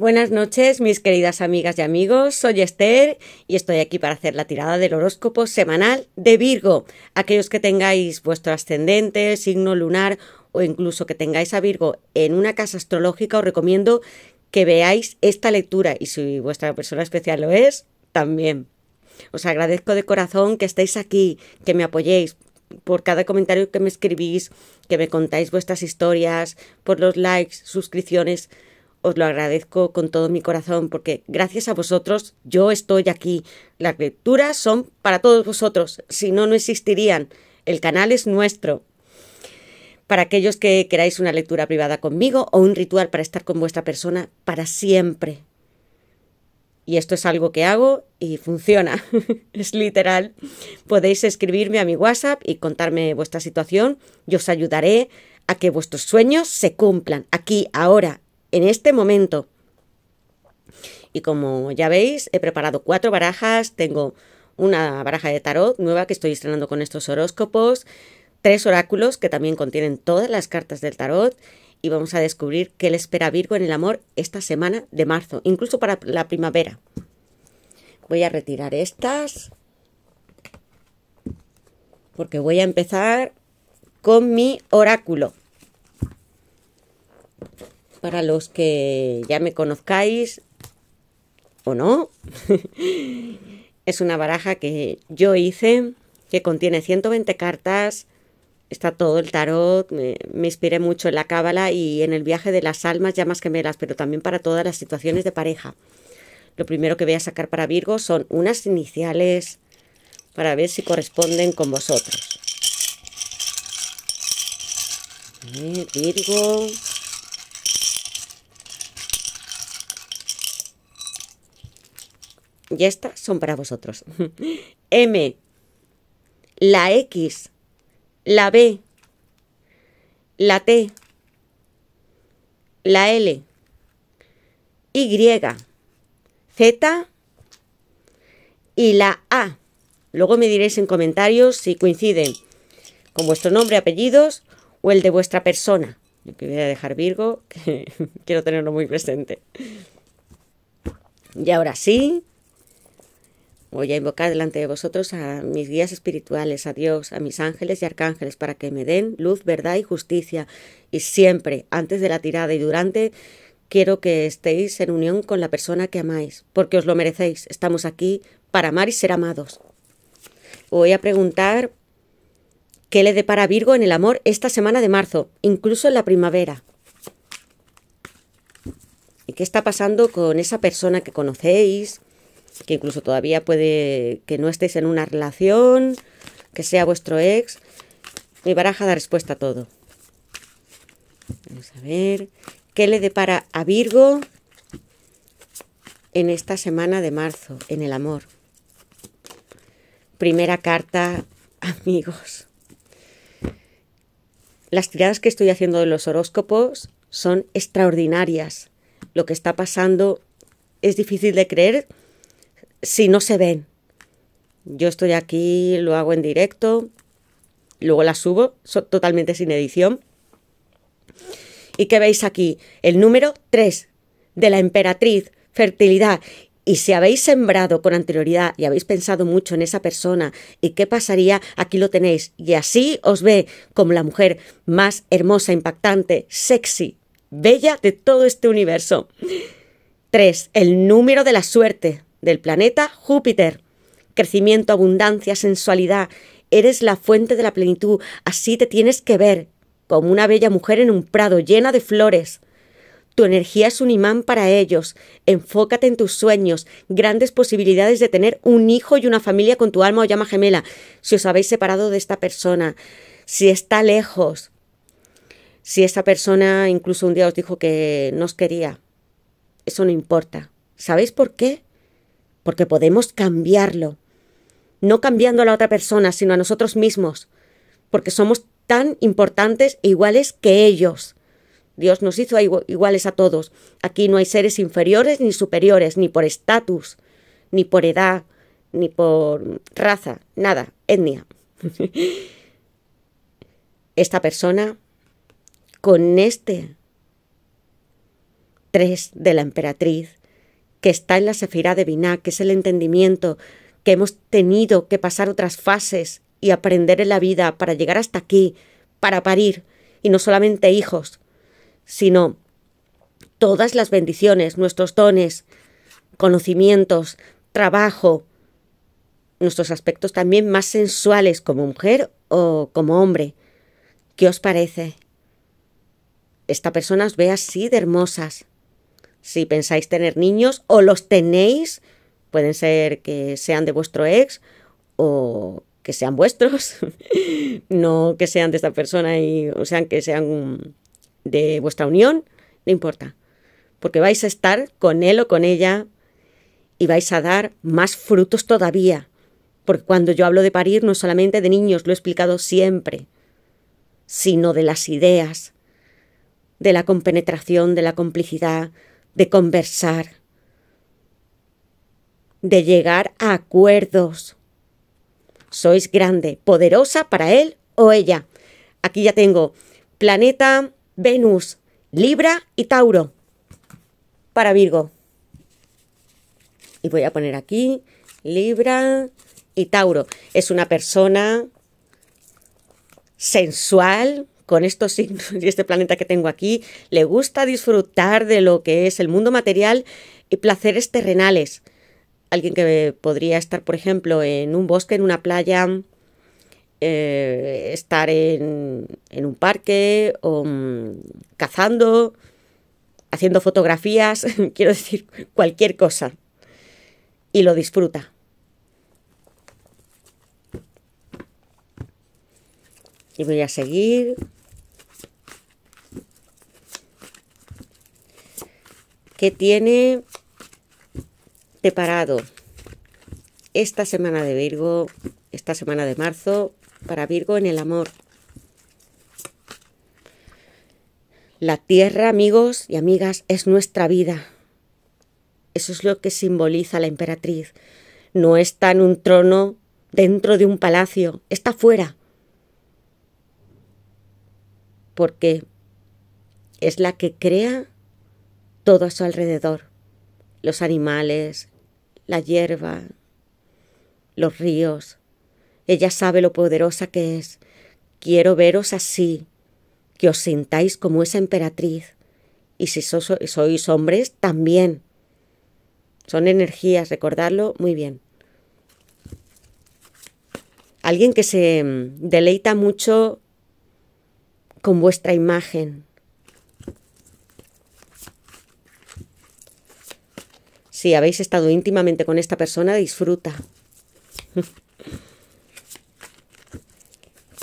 Buenas noches, mis queridas amigas y amigos. Soy Esther y estoy aquí para hacer la tirada del horóscopo semanal de Virgo. Aquellos que tengáis vuestro ascendente, signo lunar o incluso que tengáis a Virgo en una casa astrológica, os recomiendo que veáis esta lectura y si vuestra persona especial lo es, también. Os agradezco de corazón que estéis aquí, que me apoyéis por cada comentario que me escribís, que me contáis vuestras historias, por los likes, suscripciones os lo agradezco con todo mi corazón porque gracias a vosotros yo estoy aquí. Las lecturas son para todos vosotros, si no, no existirían. El canal es nuestro. Para aquellos que queráis una lectura privada conmigo o un ritual para estar con vuestra persona para siempre. Y esto es algo que hago y funciona, es literal. Podéis escribirme a mi WhatsApp y contarme vuestra situación. Yo os ayudaré a que vuestros sueños se cumplan aquí, ahora, en este momento. Y como ya veis, he preparado cuatro barajas, tengo una baraja de tarot nueva que estoy estrenando con estos horóscopos, tres oráculos que también contienen todas las cartas del tarot y vamos a descubrir qué le espera Virgo en el amor esta semana de marzo, incluso para la primavera. Voy a retirar estas porque voy a empezar con mi oráculo para los que ya me conozcáis o no. es una baraja que yo hice, que contiene 120 cartas, está todo el tarot, me, inspiré mucho en la cábala y en el viaje de las almas, ya más que gemelas, pero también para todas las situaciones de pareja. Lo primero que voy a sacar para Virgo son unas iniciales para ver si corresponden con vosotros. Virgo, Y estas son para vosotros. M, la X, la B, la T, la L, Y, Z y la A. Luego me diréis en comentarios si coinciden con vuestro nombre, apellidos o el de vuestra persona. Yo voy a dejar Virgo, quiero tenerlo muy presente. Y ahora sí, Voy a invocar delante de vosotros a mis guías espirituales, a Dios, a mis ángeles y arcángeles, para que me den luz, verdad y justicia. Y siempre, antes de la tirada y durante, quiero que estéis en unión con la persona que amáis, porque os lo merecéis. Estamos aquí para amar y ser amados. Voy a preguntar qué le depara Virgo en el amor esta semana de marzo, incluso en la primavera. ¿Y qué está pasando con esa persona que conocéis? que incluso todavía puede que no estéis en una relación, que sea vuestro ex. Mi baraja da respuesta a todo. Vamos a ver. ¿Qué le depara a Virgo en esta semana de marzo, en el amor? Primera carta, amigos. Las tiradas que estoy haciendo de los horóscopos son extraordinarias. Lo que está pasando es difícil de creer si no se ven. Yo estoy aquí, lo hago en directo, luego la subo, totalmente sin edición. Y qué veis aquí el número 3 de la emperatriz, fertilidad. Y si habéis sembrado con anterioridad y habéis pensado mucho en esa persona y qué pasaría, aquí lo tenéis. Y así os ve como la mujer más hermosa, impactante, sexy, bella de todo este universo. 3. El número de la suerte del planeta Júpiter. Crecimiento, abundancia, sensualidad. Eres la fuente de la plenitud. Así te tienes que ver, como una bella mujer en un prado llena de flores. Tu energía es un imán para ellos. Enfócate en tus sueños, grandes posibilidades de tener un hijo y una familia con tu alma o llama gemela, si os habéis separado de esta persona, si está lejos, si esa persona incluso un día os dijo que no os quería. Eso no importa. ¿Sabéis por qué? porque podemos cambiarlo. No cambiando a la otra persona, sino a nosotros mismos, porque somos tan importantes e iguales que ellos. Dios nos hizo iguales a todos. Aquí no hay seres inferiores ni superiores, ni por estatus, ni por edad, ni por raza, nada, etnia. Esta persona con este 3 de la emperatriz que está en la sefira de Biná, que es el entendimiento, que hemos tenido que pasar otras fases y aprender en la vida para llegar hasta aquí, para parir, y no solamente hijos, sino todas las bendiciones, nuestros dones, conocimientos, trabajo, nuestros aspectos también más sensuales como mujer o como hombre. ¿Qué os parece? Esta persona os ve así de hermosas si pensáis tener niños o los tenéis, pueden ser que sean de vuestro ex o que sean vuestros, no que sean de esta persona y o sean que sean de vuestra unión, no importa, porque vais a estar con él o con ella y vais a dar más frutos todavía, porque cuando yo hablo de parir no solamente de niños, lo he explicado siempre, sino de las ideas, de la compenetración, de la complicidad, de conversar, de llegar a acuerdos. Sois grande, poderosa para él o ella. Aquí ya tengo planeta, Venus, Libra y Tauro para Virgo. Y voy a poner aquí Libra y Tauro. Es una persona sensual, con estos signos y este planeta que tengo aquí, le gusta disfrutar de lo que es el mundo material y placeres terrenales. Alguien que podría estar, por ejemplo, en un bosque, en una playa, eh, estar en, un parque o mm, cazando, haciendo fotografías, quiero decir, cualquier cosa. Y lo disfruta. Y voy a seguir. que tiene preparado esta semana de Virgo, esta semana de marzo, para Virgo en el amor. La tierra, amigos y amigas, es nuestra vida. Eso es lo que simboliza la emperatriz. No está en un trono dentro de un palacio, está fuera. Porque es la que crea todo a su alrededor, los animales, la hierba, los ríos. Ella sabe lo poderosa que es. Quiero veros así, que os sintáis como esa emperatriz. Y si sois hombres, también. Son energías, recordarlo muy bien. Alguien que se mm, deleita mucho con vuestra imagen, Si habéis estado íntimamente con esta persona, disfruta.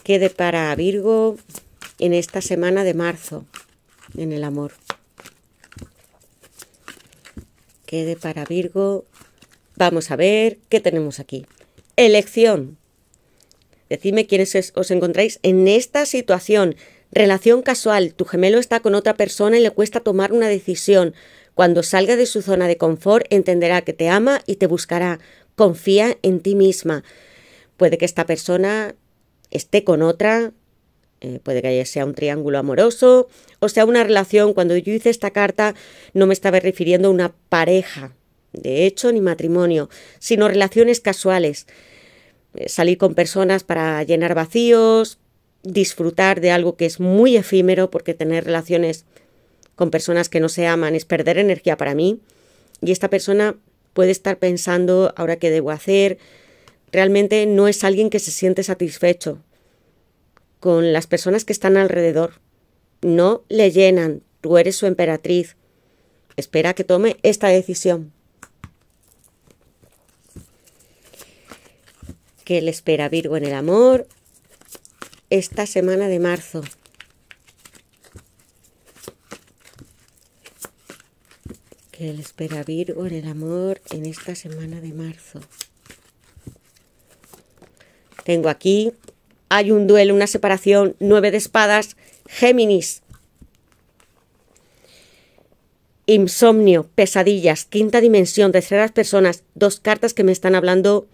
Quede para Virgo en esta semana de marzo en el amor. Quede para Virgo. Vamos a ver qué tenemos aquí. Elección. Decidme quiénes os encontráis en esta situación. Relación casual. Tu gemelo está con otra persona y le cuesta tomar una decisión. Cuando salga de su zona de confort, entenderá que te ama y te buscará. Confía en ti misma. Puede que esta persona esté con otra, eh, puede que sea un triángulo amoroso o sea una relación. Cuando yo hice esta carta no me estaba refiriendo a una pareja, de hecho, ni matrimonio, sino relaciones casuales. Eh, salir con personas para llenar vacíos, disfrutar de algo que es muy efímero, porque tener relaciones con personas que no se aman es perder energía para mí y esta persona puede estar pensando ahora qué debo hacer. Realmente no es alguien que se siente satisfecho con las personas que están alrededor. No le llenan, tú eres su emperatriz. Espera que tome esta decisión. ¿Qué le espera Virgo en el amor? Esta semana de marzo. que él espera Virgo en el amor en esta semana de marzo. Tengo aquí, hay un duelo, una separación, nueve de espadas, Géminis. Insomnio, pesadillas, quinta dimensión, terceras personas, dos cartas que me están hablando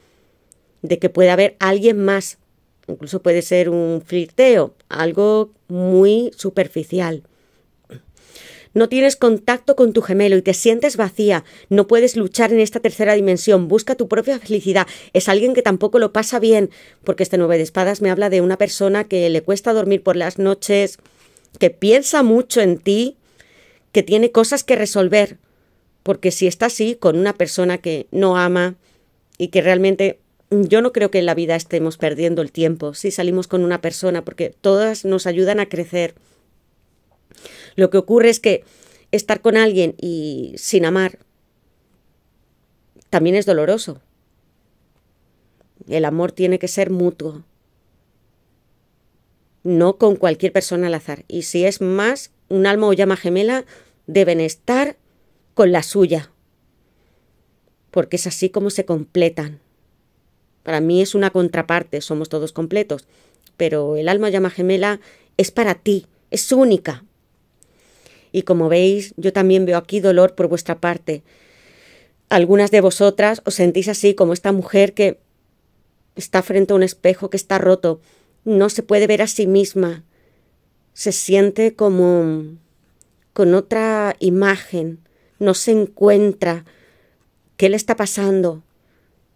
de que puede haber alguien más. Incluso puede ser un flirteo, algo muy superficial. No tienes contacto con tu gemelo y te sientes vacía. No puedes luchar en esta tercera dimensión. Busca tu propia felicidad. Es alguien que tampoco lo pasa bien, porque este nueve de espadas me habla de una persona que le cuesta dormir por las noches, que piensa mucho en ti, que tiene cosas que resolver. Porque si está así, con una persona que no ama y que realmente yo no creo que en la vida estemos perdiendo el tiempo si salimos con una persona, porque todas nos ayudan a crecer. Lo que ocurre es que estar con alguien y sin amar también es doloroso. El amor tiene que ser mutuo. No con cualquier persona al azar. Y si es más, un alma o llama gemela deben estar con la suya. Porque es así como se completan. Para mí es una contraparte, somos todos completos. Pero el alma o llama gemela es para ti, es única y como veis, yo también veo aquí dolor por vuestra parte. Algunas de vosotras os sentís así como esta mujer que está frente a un espejo que está roto, no se puede ver a sí misma, se siente como con otra imagen, no se encuentra qué le está pasando.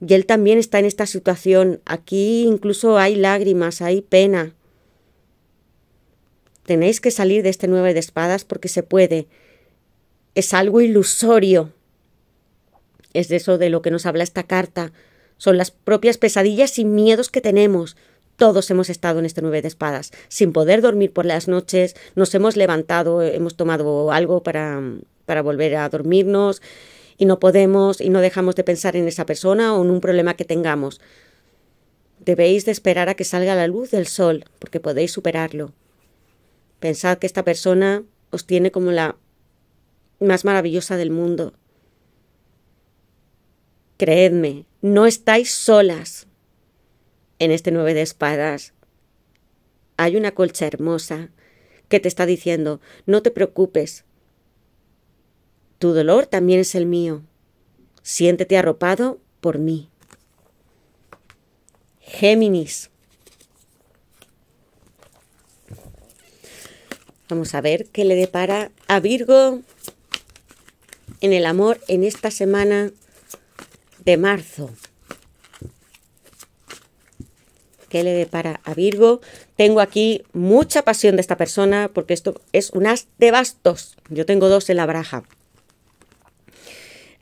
Y él también está en esta situación. Aquí incluso hay lágrimas, hay pena. Tenéis que salir de este nueve de espadas porque se puede. Es algo ilusorio. Es de eso de lo que nos habla esta carta. Son las propias pesadillas y miedos que tenemos. Todos hemos estado en este nueve de espadas, sin poder dormir por las noches, nos hemos levantado, hemos tomado algo para, para volver a dormirnos y no podemos y no dejamos de pensar en esa persona o en un problema que tengamos. Debéis de esperar a que salga la luz del sol, porque podéis superarlo. Pensad que esta persona os tiene como la más maravillosa del mundo. Creedme, no estáis solas. En este nueve de espadas hay una colcha hermosa que te está diciendo, no te preocupes. Tu dolor también es el mío. Siéntete arropado por mí. Géminis. Vamos a ver qué le depara a Virgo en el amor en esta semana de marzo. ¿Qué le depara a Virgo? Tengo aquí mucha pasión de esta persona porque esto es un as de bastos. Yo tengo dos en la baraja.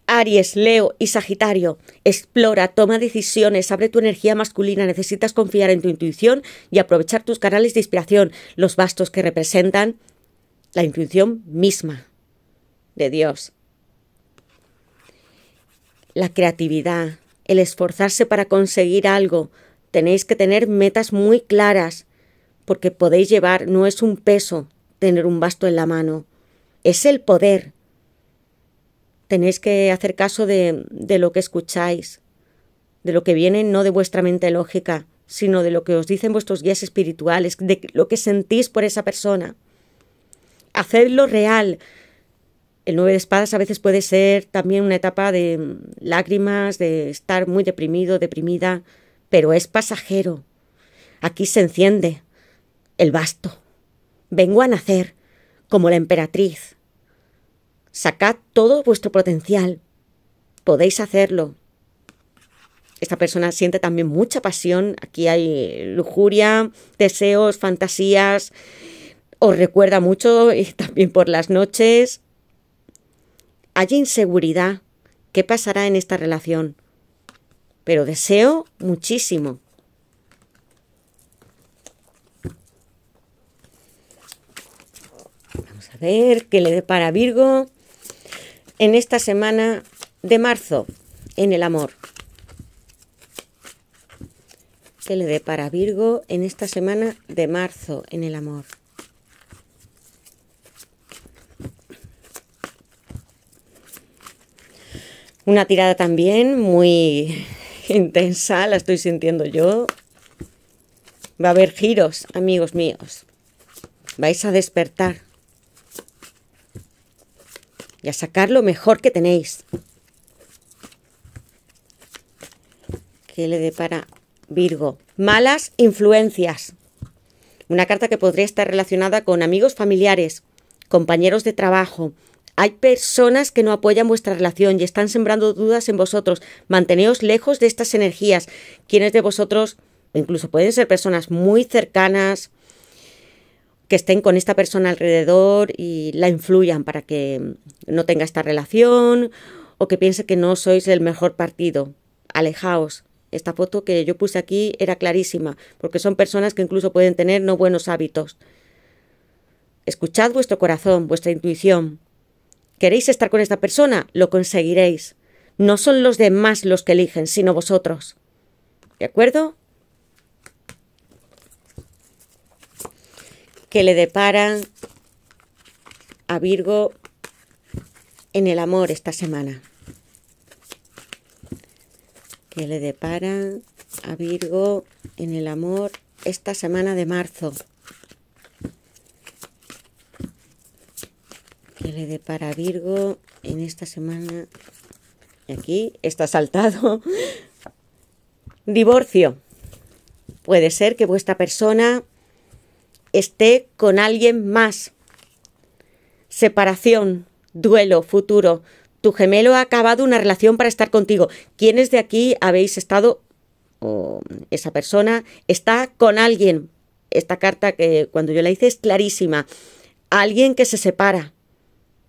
Aries, Leo y Sagitario, explora, toma decisiones, abre tu energía masculina, necesitas confiar en tu intuición y aprovechar tus canales de inspiración, los bastos que representan la intuición misma de Dios. La creatividad, el esforzarse para conseguir algo, tenéis que tener metas muy claras, porque podéis llevar, no es un peso tener un basto en la mano, es el poder tenéis que hacer caso de, de lo que escucháis, de lo que viene no de vuestra mente lógica, sino de lo que os dicen vuestros guías espirituales, de lo que sentís por esa persona. Hacedlo real. El nueve de espadas a veces puede ser también una etapa de lágrimas, de estar muy deprimido, deprimida, pero es pasajero. Aquí se enciende el basto. Vengo a nacer como la emperatriz. Sacad todo vuestro potencial. Podéis hacerlo. Esta persona siente también mucha pasión. Aquí hay lujuria, deseos, fantasías. Os recuerda mucho y también por las noches. Hay inseguridad. ¿Qué pasará en esta relación? Pero deseo muchísimo. Vamos a ver qué le para Virgo en esta semana de marzo, en el amor. Que le dé para Virgo en esta semana de marzo, en el amor? Una tirada también muy intensa, la estoy sintiendo yo. Va a haber giros, amigos míos. Vais a despertar y a sacar lo mejor que tenéis. ¿Qué le dé para Virgo? Malas influencias. Una carta que podría estar relacionada con amigos familiares, compañeros de trabajo. Hay personas que no apoyan vuestra relación y están sembrando dudas en vosotros. Manteneos lejos de estas energías. Quienes de vosotros, incluso pueden ser personas muy cercanas, que estén con esta persona alrededor y la influyan para que no tenga esta relación o que piense que no sois el mejor partido. Alejaos. Esta foto que yo puse aquí era clarísima, porque son personas que incluso pueden tener no buenos hábitos. Escuchad vuestro corazón, vuestra intuición. ¿Queréis estar con esta persona? Lo conseguiréis. No son los demás los que eligen, sino vosotros. ¿De acuerdo? que le deparan a Virgo en el amor esta semana. Que le deparan a Virgo en el amor esta semana de marzo. Que le depara a Virgo en esta semana. Y aquí está saltado. Divorcio. Puede ser que vuestra persona esté con alguien más. Separación, duelo, futuro. Tu gemelo ha acabado una relación para estar contigo. ¿Quiénes de aquí habéis estado o esa persona está con alguien? Esta carta que cuando yo la hice es clarísima. Alguien que se separa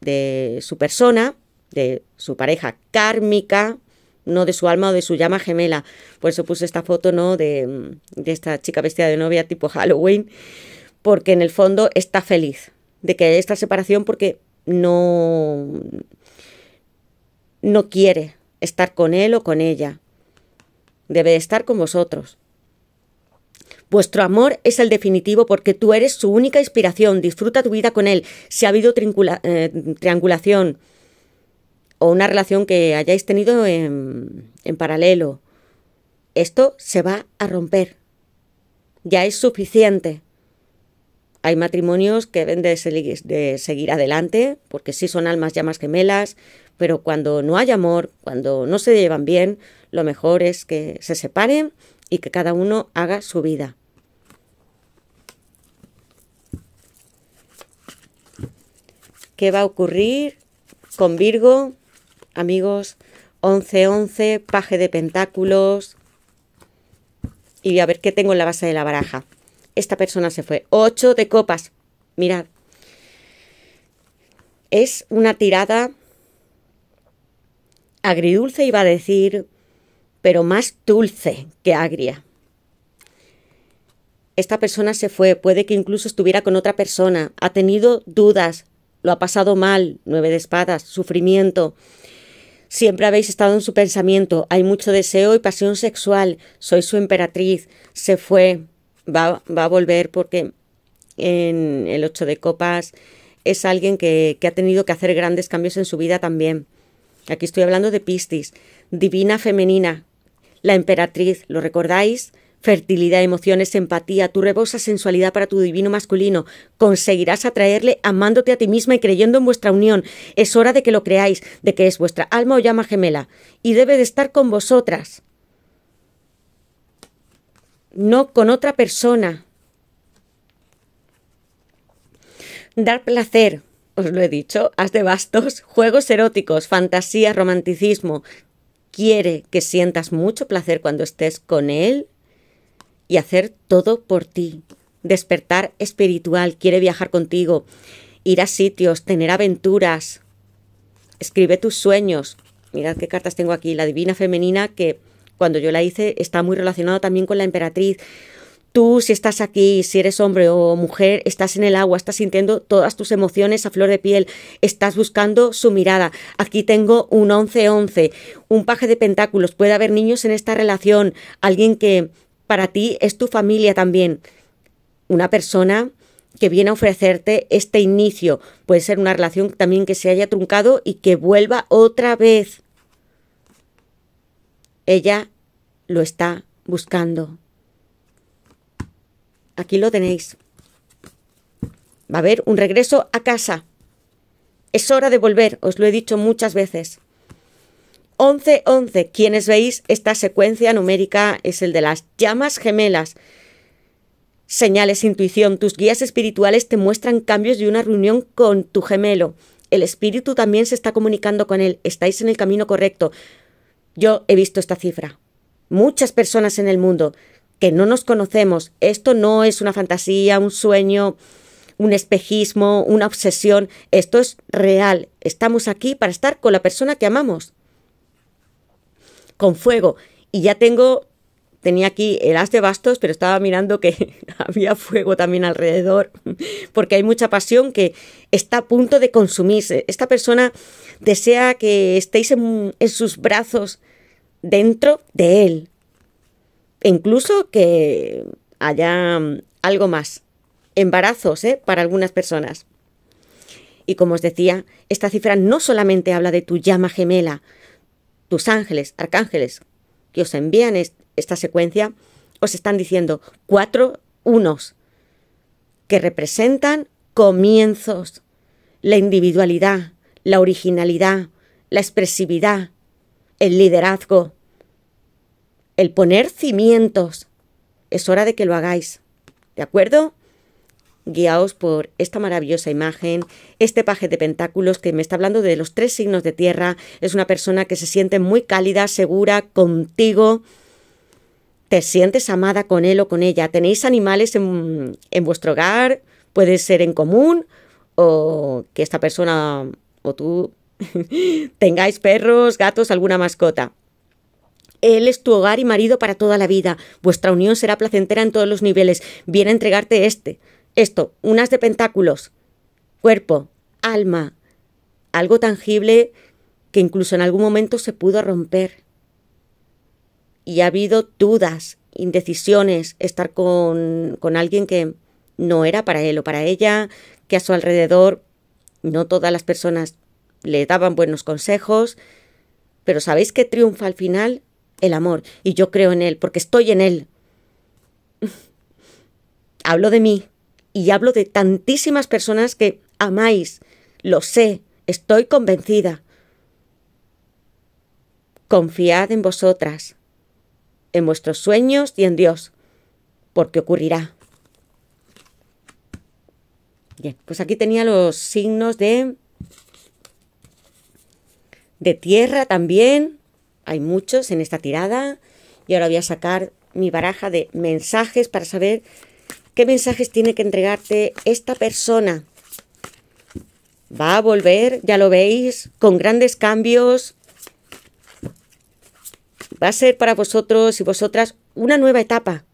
de su persona, de su pareja kármica, no de su alma o de su llama gemela. Por eso puse esta foto, ¿no? De, de esta chica vestida de novia tipo Halloween porque en el fondo está feliz de que esta separación porque no, no quiere estar con él o con ella. Debe de estar con vosotros. Vuestro amor es el definitivo porque tú eres su única inspiración. Disfruta tu vida con él. Si ha habido eh, triangulación o una relación que hayáis tenido en, en paralelo, esto se va a romper. Ya es suficiente. Hay matrimonios que deben de, seguir adelante, porque sí son almas llamas gemelas, pero cuando no hay amor, cuando no se llevan bien, lo mejor es que se separen y que cada uno haga su vida. ¿Qué va a ocurrir con Virgo? Amigos, 11-11, paje de pentáculos. Y a ver qué tengo en la base de la baraja esta persona se fue. Ocho de copas. Mirad. Es una tirada agridulce, iba a decir, pero más dulce que agria. Esta persona se fue, puede que incluso estuviera con otra persona, ha tenido dudas, lo ha pasado mal, nueve de espadas, sufrimiento. Siempre habéis estado en su pensamiento, hay mucho deseo y pasión sexual, soy su emperatriz, se fue, va, va a volver porque en el 8 de copas es alguien que, que, ha tenido que hacer grandes cambios en su vida también. Aquí estoy hablando de Pistis, divina femenina, la emperatriz, ¿lo recordáis? Fertilidad, emociones, empatía, tu rebosa sensualidad para tu divino masculino. Conseguirás atraerle amándote a ti misma y creyendo en vuestra unión. Es hora de que lo creáis, de que es vuestra alma o llama gemela, y debe de estar con vosotras no con otra persona. Dar placer, os lo he dicho, haz de bastos, juegos eróticos, fantasía, romanticismo. Quiere que sientas mucho placer cuando estés con él y hacer todo por ti. Despertar espiritual, quiere viajar contigo, ir a sitios, tener aventuras. Escribe tus sueños. Mirad qué cartas tengo aquí, la divina femenina que cuando yo la hice, está muy relacionado también con la emperatriz. Tú, si estás aquí, si eres hombre o mujer, estás en el agua, estás sintiendo todas tus emociones a flor de piel, estás buscando su mirada. Aquí tengo un 11-11, un paje de pentáculos. Puede haber niños en esta relación, alguien que para ti es tu familia también. Una persona que viene a ofrecerte este inicio. Puede ser una relación también que se haya truncado y que vuelva otra vez. Ella lo está buscando. Aquí lo tenéis. Va a haber un regreso a casa. Es hora de volver, os lo he dicho muchas veces. 11.11, 11. quienes veis esta secuencia numérica es el de las llamas gemelas. Señales, intuición, tus guías espirituales te muestran cambios de una reunión con tu gemelo. El espíritu también se está comunicando con él, estáis en el camino correcto. Yo he visto esta cifra. Muchas personas en el mundo que no nos conocemos, esto no es una fantasía, un sueño, un espejismo, una obsesión, esto es real. Estamos aquí para estar con la persona que amamos. Con fuego. Y ya tengo Tenía aquí el as de bastos, pero estaba mirando que había fuego también alrededor, porque hay mucha pasión que está a punto de consumirse. Esta persona desea que estéis en, sus brazos dentro de él. E incluso que haya mm, algo más. Embarazos, ¿eh? Para algunas personas. Y como os decía, esta cifra no solamente habla de tu llama gemela, tus ángeles, arcángeles, que os envían esta secuencia, os están diciendo cuatro unos que representan comienzos, la individualidad, la originalidad, la expresividad, el liderazgo, el poner cimientos. Es hora de que lo hagáis. ¿De acuerdo? Guiaos por esta maravillosa imagen, este paje de pentáculos que me está hablando de los tres signos de tierra. Es una persona que se siente muy cálida, segura, contigo te sientes amada con él o con ella. ¿Tenéis animales en, vuestro hogar? Puede ser en común o que esta persona o tú tengáis perros, gatos, alguna mascota. Él es tu hogar y marido para toda la vida. Vuestra unión será placentera en todos los niveles. Viene a entregarte este, esto, unas de pentáculos, cuerpo, alma, algo tangible que incluso en algún momento se pudo romper y ha habido dudas, indecisiones, estar con, con alguien que no era para él o para ella, que a su alrededor no todas las personas le daban buenos consejos, pero ¿sabéis que triunfa al final? El amor, y yo creo en él, porque estoy en él. hablo de mí y hablo de tantísimas personas que amáis, lo sé, estoy convencida. Confiad en vosotras, en vuestros sueños y en Dios, porque ocurrirá. Bien, pues aquí tenía los signos de, de tierra también. Hay muchos en esta tirada. Y ahora voy a sacar mi baraja de mensajes para saber qué mensajes tiene que entregarte esta persona. Va a volver, ya lo veis, con grandes cambios, va a ser para vosotros y vosotras una nueva etapa.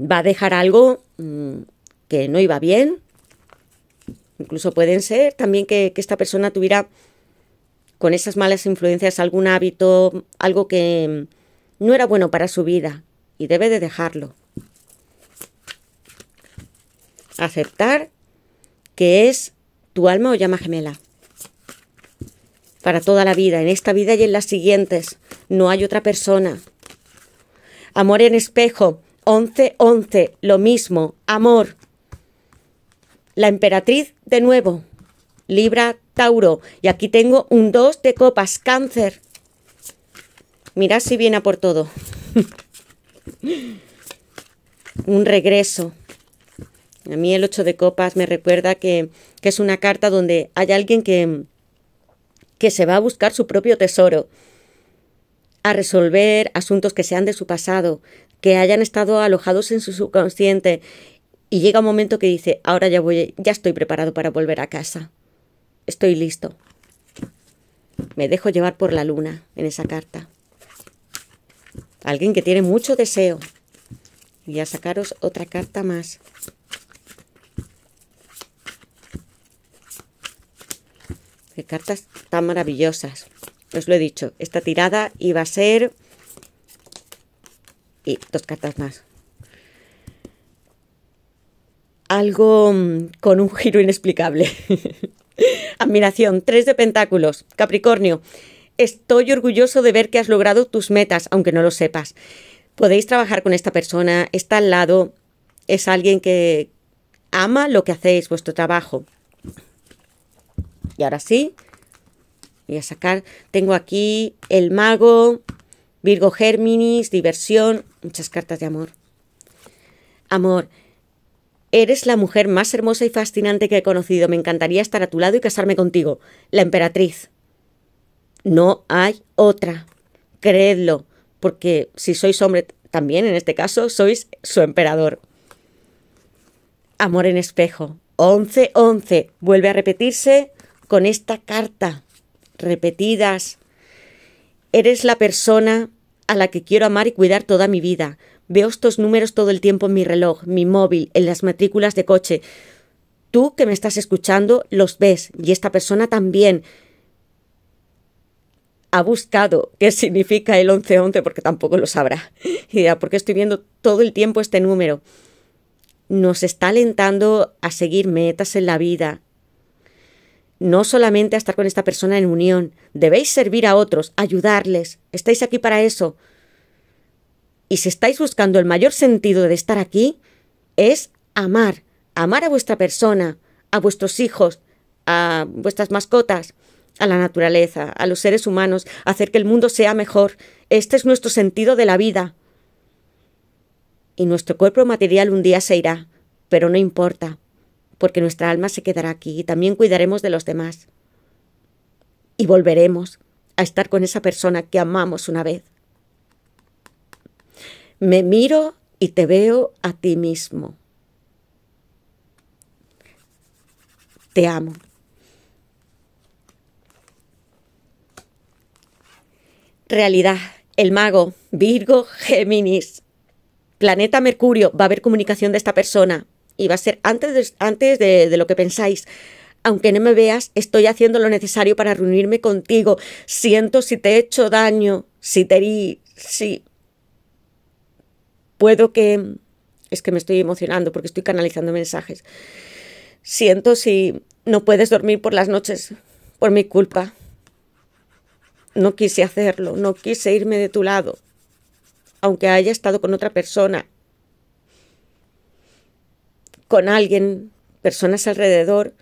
Va a dejar algo mm, que no iba bien. Incluso pueden ser también que esta persona tuviera con esas malas influencias algún hábito, algo que mm, no era bueno para su vida y debe de dejarlo. Aceptar que es tu alma o llama gemela para toda la vida, en esta vida y en las siguientes. No hay otra persona. Amor en espejo, 11-11, lo mismo, amor. La emperatriz de nuevo, Libra, Tauro, y aquí tengo un 2 de copas, cáncer. Mirad si viene por todo. un regreso. A mí el 8 de copas me recuerda que es una carta donde hay alguien que, que se va a buscar su propio tesoro, a resolver asuntos que sean de su pasado, que hayan estado alojados en su subconsciente, y llega un momento que dice, ahora ya voy, ya estoy preparado para volver a casa. Estoy listo. Me dejo llevar por la luna en esa carta. Alguien que tiene mucho deseo. Y a sacaros otra carta más. Qué cartas tan maravillosas. Os lo he dicho, esta tirada iba a ser... Y dos cartas más. Algo mm, con un giro inexplicable. Admiración, tres de pentáculos, Capricornio. Estoy orgulloso de ver que has logrado tus metas, aunque no lo sepas. Podéis trabajar con esta persona, está al lado, es alguien que ama lo que hacéis, vuestro trabajo. Y ahora sí, voy a sacar, tengo aquí el mago, Virgo Géminis, diversión, muchas cartas de amor. Amor, eres la mujer más hermosa y fascinante que he conocido. Me encantaría estar a tu lado y casarme contigo, la emperatriz. No hay otra. Creedlo, porque si sois hombre también, en este caso, sois su emperador. Amor en espejo. 11-11. Vuelve a repetirse con esta carta, repetidas. Eres la persona a la que quiero amar y cuidar toda mi vida. Veo estos números todo el tiempo en mi reloj, mi móvil, en las matrículas de coche. Tú que me estás escuchando los ves y esta persona también. Ha buscado qué significa el 1111 porque tampoco lo sabrá. Y ¿por estoy viendo todo el tiempo este número? Nos está alentando a seguir metas en la vida, no solamente a estar con esta persona en unión, debéis servir a otros, ayudarles, estáis aquí para eso. Y si estáis buscando el mayor sentido de estar aquí, es amar, amar a vuestra persona, a vuestros hijos, a vuestras mascotas, a la naturaleza, a los seres humanos, hacer que el mundo sea mejor. Este es nuestro sentido de la vida. Y nuestro cuerpo material un día se irá, pero no importa, porque nuestra alma se quedará aquí y también cuidaremos de los demás. Y volveremos a estar con esa persona que amamos una vez. Me miro y te veo a ti mismo. Te amo. Realidad. El mago, Virgo, Géminis. Planeta Mercurio, va a haber comunicación de esta persona, y va a ser antes de, antes de, lo que pensáis aunque no me veas, estoy haciendo lo necesario para reunirme contigo. Siento si te he hecho daño, si te herí, si... Puedo que... Es que me estoy emocionando porque estoy canalizando mensajes. Siento si no puedes dormir por las noches por mi culpa. No quise hacerlo, no quise irme de tu lado, aunque haya estado con otra persona con alguien, personas alrededor,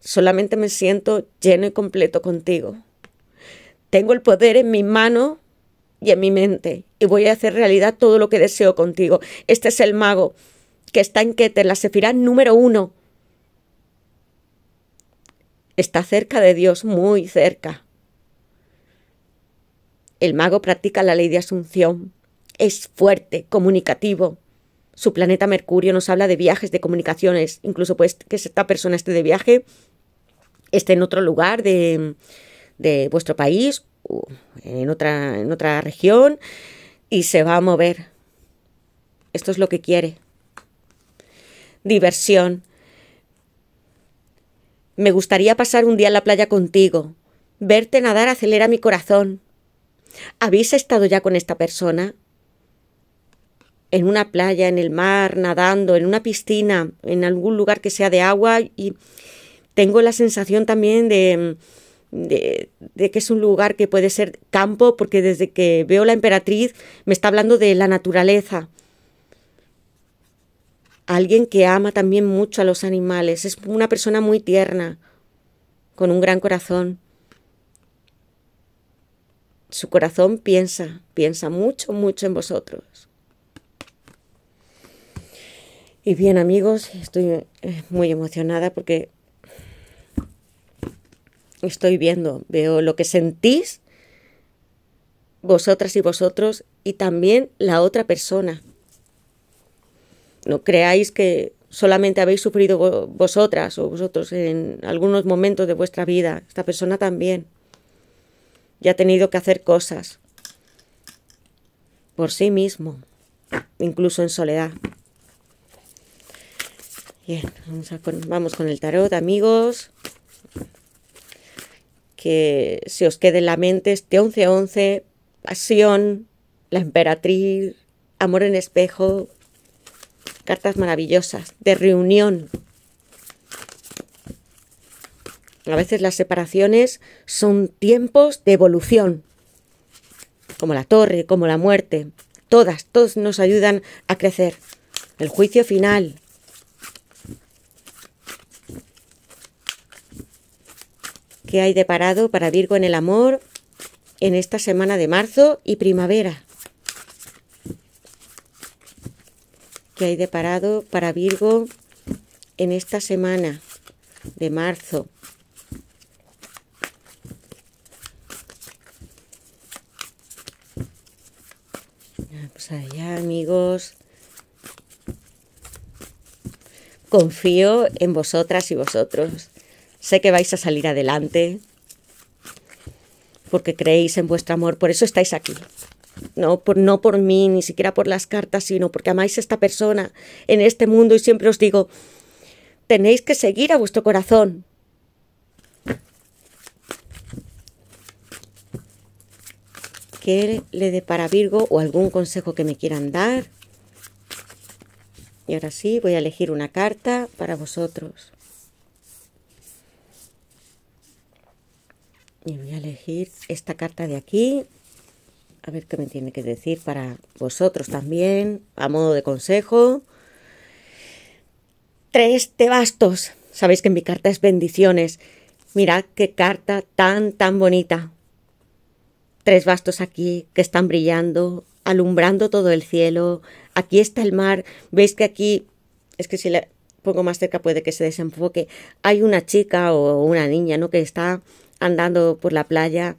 solamente me siento lleno y completo contigo. Tengo el poder en mi mano y en mi mente y voy a hacer realidad todo lo que deseo contigo. Este es el mago que está en Keter, la Sefirán número uno. Está cerca de Dios, muy cerca. El mago practica la ley de asunción. Es fuerte, comunicativo, su planeta Mercurio nos habla de viajes, de comunicaciones, incluso pues que esta persona esté de viaje, esté en otro lugar de, vuestro país, en otra, en otra región, y se va a mover. Esto es lo que quiere. Diversión. Me gustaría pasar un día en la playa contigo. Verte nadar acelera mi corazón. ¿Habéis estado ya con esta persona? en una playa, en el mar, nadando, en una piscina, en algún lugar que sea de agua y tengo la sensación también mm, de, que es un lugar que puede ser campo porque desde que veo la emperatriz me está hablando de la naturaleza. Alguien que ama también mucho a los animales, es una persona muy tierna, con un gran corazón. Su corazón piensa, piensa mucho, mucho en vosotros. Y bien amigos, estoy eh, muy emocionada porque estoy viendo, veo lo que sentís vosotras y vosotros y también la otra persona. No creáis que solamente habéis sufrido vosotras o vosotros en algunos momentos de vuestra vida, esta persona también. Y ha tenido que hacer cosas por sí mismo, incluso en soledad. Bien, vamos, con, vamos con el tarot, amigos. Que se os quede en la mente este 11-11, pasión, la emperatriz, amor en espejo, cartas maravillosas, de reunión. A veces las separaciones son tiempos de evolución, como la torre, como la muerte. Todas, todos nos ayudan a crecer. El juicio final, ¿Qué hay parado para Virgo en el amor en esta semana de marzo y primavera. ¿Qué hay de parado para Virgo en esta semana de marzo. Ah, pues allá, amigos. Confío en vosotras y vosotros. Sé que vais a salir adelante porque creéis en vuestro amor, por eso estáis aquí. No por, no por mí, ni siquiera por las cartas, sino porque amáis a esta persona en este mundo y siempre os digo, tenéis que seguir a vuestro corazón. ¿Qué le dé para Virgo o algún consejo que me quieran dar? Y ahora sí, voy a elegir una carta para vosotros. Y voy a elegir esta carta de aquí. A ver qué me tiene que decir para vosotros también, a modo de consejo. Tres de bastos. Sabéis que en mi carta es bendiciones. Mirad qué carta tan, tan bonita. Tres bastos aquí que están brillando, alumbrando todo el cielo. Aquí está el mar. Veis que aquí, es que si le pongo más cerca puede que se desenfoque. Hay una chica o una niña, ¿no? Que está andando por la playa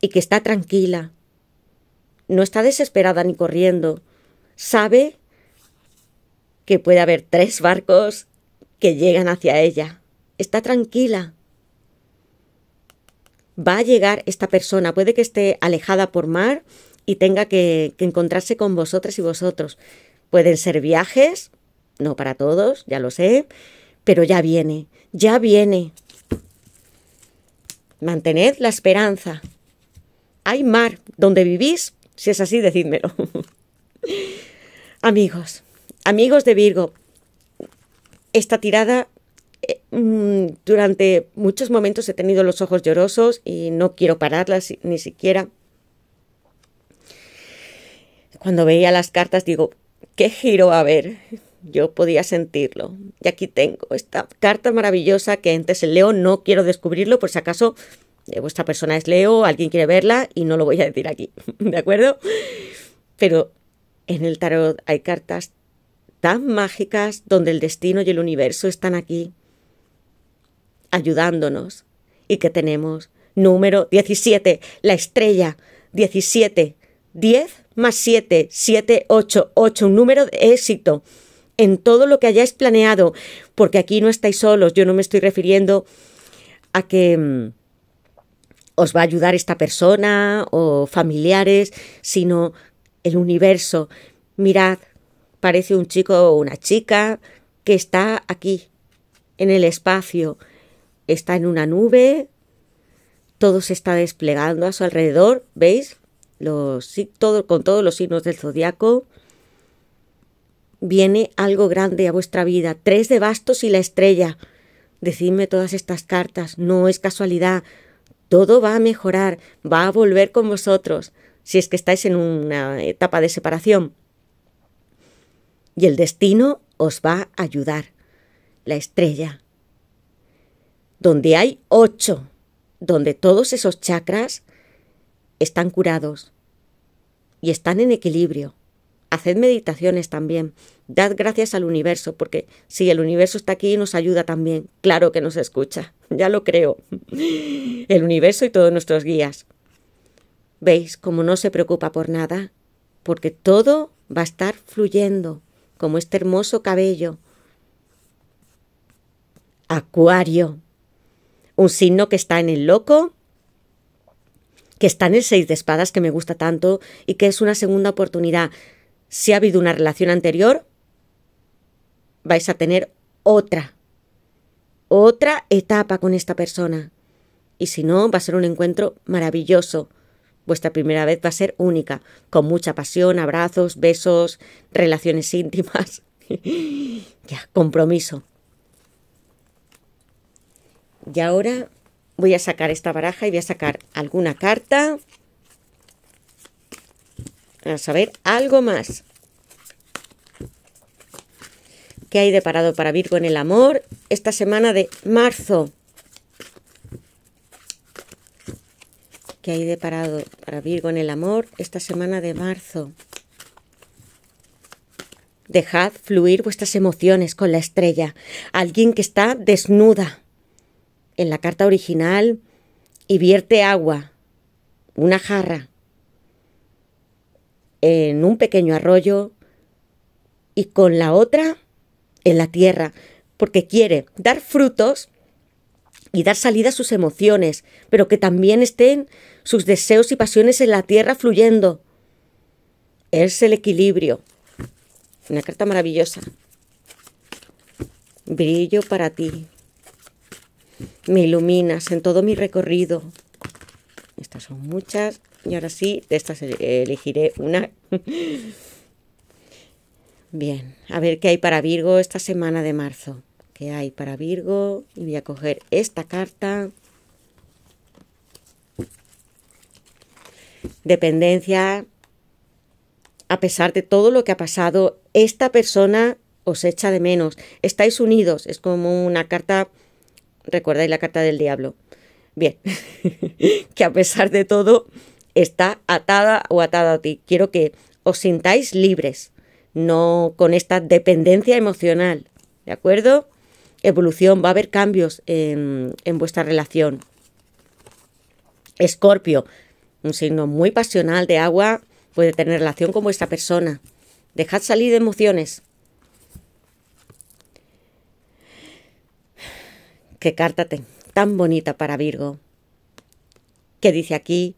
y que está tranquila, no está desesperada ni corriendo, sabe que puede haber tres barcos que llegan hacia ella. Está tranquila. Va a llegar esta persona, puede que esté alejada por mar y tenga que, encontrarse con vosotras y vosotros. Pueden ser viajes, no para todos, ya lo sé, pero ya viene, ya viene mantened la esperanza. Hay mar donde vivís, si es así, decídmelo. amigos, amigos de Virgo, esta tirada eh, mm, durante muchos momentos he tenido los ojos llorosos y no quiero pararlas ni siquiera. Cuando veía las cartas digo, ¿qué giro va a haber? yo podía sentirlo. Y aquí tengo esta carta maravillosa que antes leo, no quiero descubrirlo por si acaso eh, vuestra persona es Leo, alguien quiere verla y no lo voy a decir aquí, ¿de acuerdo? Pero en el tarot hay cartas tan mágicas donde el destino y el universo están aquí ayudándonos y que tenemos número 17, la estrella 17, 10 más 7, 7, 8, 8, un número de éxito en todo lo que hayáis planeado, porque aquí no estáis solos, yo no me estoy refiriendo a que mm, os va a ayudar esta persona o familiares, sino el universo. Mirad, parece un chico o una chica que está aquí, en el espacio, está en una nube, todo se está desplegando a su alrededor, ¿veis? Los, con todos los signos del zodiaco viene algo grande a vuestra vida, tres de bastos y la estrella. Decidme todas estas cartas, no es casualidad. Todo va a mejorar, va a volver con vosotros, si es que estáis en una etapa de separación. Y el destino os va a ayudar. La estrella. Donde hay ocho, donde todos esos chakras están curados y están en equilibrio haced meditaciones también, dad gracias al universo, porque si el universo está aquí y nos ayuda también, claro que nos escucha, ya lo creo, el universo y todos nuestros guías. ¿Veis cómo no se preocupa por nada? Porque todo va a estar fluyendo, como este hermoso cabello. Acuario, un signo que está en el loco, que está en el seis de espadas que me gusta tanto y que es una segunda oportunidad si ha habido una relación anterior, vais a tener otra, otra etapa con esta persona. Y si no, va a ser un encuentro maravilloso. Vuestra primera vez va a ser única, con mucha pasión, abrazos, besos, relaciones íntimas. ya, compromiso. Y ahora voy a sacar esta baraja y voy a sacar alguna carta. Vamos a ver, algo más. ¿Qué hay parado para Virgo en el amor esta semana de marzo? ¿Qué hay de parado para Virgo en el amor esta semana de marzo? Dejad fluir vuestras emociones con la estrella, alguien que está desnuda en la carta original y vierte agua, una jarra, en un pequeño arroyo y con la otra en la tierra, porque quiere dar frutos y dar salida a sus emociones, pero que también estén sus deseos y pasiones en la tierra fluyendo. Es el equilibrio. Una carta maravillosa. Brillo para ti. Me iluminas en todo mi recorrido. Estas son muchas. Y ahora sí, de estas eh, elegiré una. Bien, a ver qué hay para Virgo esta semana de marzo. ¿Qué hay para Virgo? Y voy a coger esta carta. Dependencia. A pesar de todo lo que ha pasado, esta persona os echa de menos. Estáis unidos. Es como una carta... ¿Recordáis la carta del diablo? Bien. que a pesar de todo, está atada o atada a ti. Quiero que os sintáis libres no con esta dependencia emocional, ¿de acuerdo? Evolución, va a haber cambios en, en vuestra relación. Escorpio, un signo muy pasional de agua, puede tener relación con vuestra persona. Dejad salir de emociones. Qué carta tan bonita para Virgo. ¿Qué dice aquí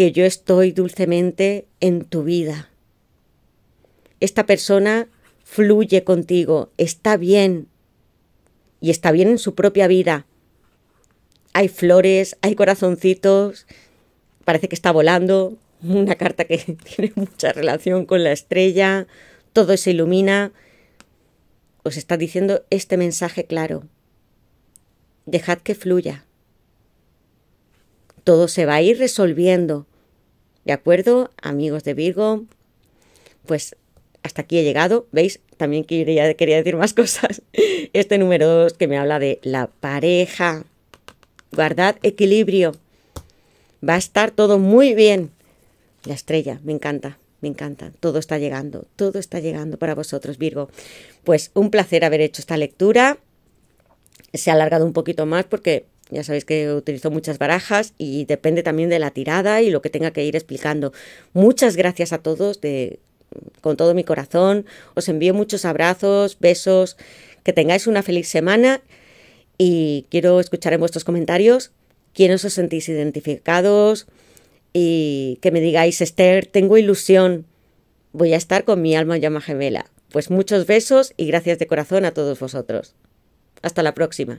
que yo estoy dulcemente en tu vida. Esta persona fluye contigo, está bien y está bien en su propia vida. Hay flores, hay corazoncitos, parece que está volando, una carta que tiene mucha relación con la estrella, todo se ilumina. Os está diciendo este mensaje claro. Dejad que fluya. Todo se va a ir resolviendo. ¿De acuerdo, amigos de Virgo? Pues hasta aquí he llegado. ¿Veis? También quería, quería decir más cosas. Este número 2 que me habla de la pareja. Guardad equilibrio. Va a estar todo muy bien. La estrella, me encanta, me encanta. Todo está llegando, todo está llegando para vosotros, Virgo. Pues un placer haber hecho esta lectura. Se ha alargado un poquito más porque ya sabéis que utilizo muchas barajas y depende también de la tirada y lo que tenga que ir explicando. Muchas gracias a todos de, con todo mi corazón. Os envío muchos abrazos, besos, que tengáis una feliz semana y quiero escuchar en vuestros comentarios quiénes os sentís identificados y que me digáis, Esther, tengo ilusión, voy a estar con mi alma llama gemela. Pues muchos besos y gracias de corazón a todos vosotros. Hasta la próxima.